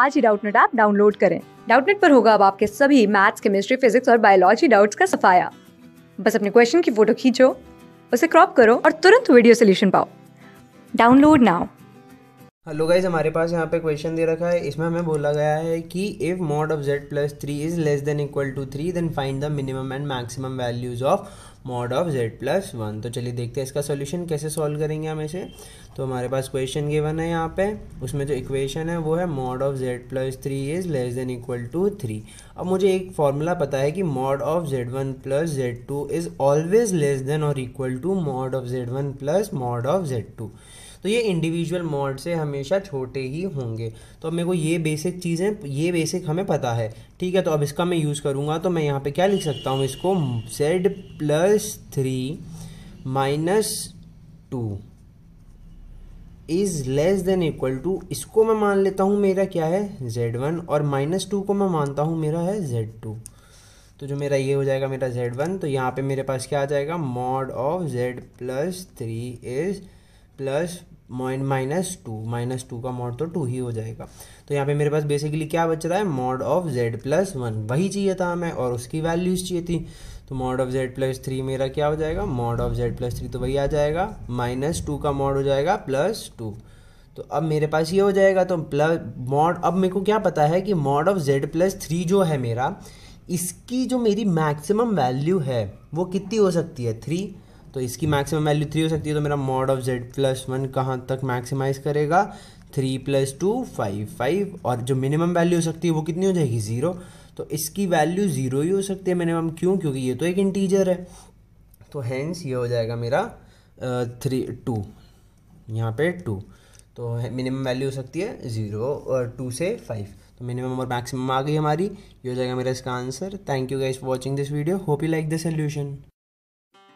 आज ही Doubtnut app download करें डाउटनेट पर होगा अब आपके सभी मैथ्स केमिस्ट्री फिजिक्स और बायोलॉजी डाउट्स का सफाया बस अपने क्वेश्चन की फोटो खींचो उसे क्रॉप करो और तुरंत वीडियो सोल्यूशन पाओ डाउनलोड नाउ हेलो गाइज हमारे पास यहाँ पे क्वेश्चन दे रखा है इसमें हमें बोला गया है कि if mod of z plus three is less than equal to three then find the minimum and maximum values of mod of z plus one तो चलिए देखते हैं इसका सॉल्यूशन कैसे सॉल्व करेंगे हम इसे तो हमारे पास क्वेश्चन गिवन है यहाँ पे उसमें जो इक्वेशन है वो है mod of z plus three is less than equal to three अब मुझे एक फार्मूला पता है कि mod of z one plus z two is always less than और equal to mod of z one plus mod of z two तो ये individual mod से हमेशा छोटे ही होंगे तो अब मेरे को ये बेसिक चीज़ें ये बेसिक हमें पता है ठीक है तो अब इसका मैं यूज़ करूँगा तो मैं यहाँ पे क्या लिख सकता हूँ इसको z plus three minus two is less than equal to इसको मैं मान लेता हूँ मेरा क्या है जेड वन और माइनस टू को मैं मानता हूँ मेरा है जेड टू तो जो मेरा ये हो जाएगा मेरा जेड वन तो यहाँ पे मेरे पास क्या आ जाएगा mod of z plus three is plus मॉइन माइनस टू माइनस टू का मॉड तो टू ही हो जाएगा तो यहाँ पे मेरे पास बेसिकली क्या बच रहा है mod of z plus one वही चाहिए था हमें और उसकी वैल्यूज़ चाहिए थी तो mod of z plus three मेरा क्या हो जाएगा mod of z plus three तो वही आ जाएगा माइनस टू का मॉड हो जाएगा प्लस टू तो अब मेरे पास ये हो जाएगा तो प्लस मॉड अब मेरे को क्या पता है कि mod of z plus three जो है मेरा इसकी जो मेरी मैक्सिमम वैल्यू है वो कितनी हो सकती है थ्री तो इसकी मैक्सिमम वैल्यू थ्री हो सकती है तो मेरा mod of z plus one कहाँ तक मैक्सिमाइज करेगा three plus two five five और जो मिनिमम वैल्यू हो सकती है वो कितनी हो जाएगी ज़ीरो तो इसकी वैल्यू ज़ीरो ही हो सकती है मिनिमम क्यों क्योंकि ये तो एक इंटीजर है तो हैंस ये हो जाएगा मेरा थ्री टू यहाँ पे टू तो मिनिमम वैल्यू हो सकती है ज़ीरो तो और टू से फाइव तो मिनिमम और मैक्सिमम आ गई हमारी ये हो जाएगा मेरा इसका answer thank you guys for watching this video hope you like the solution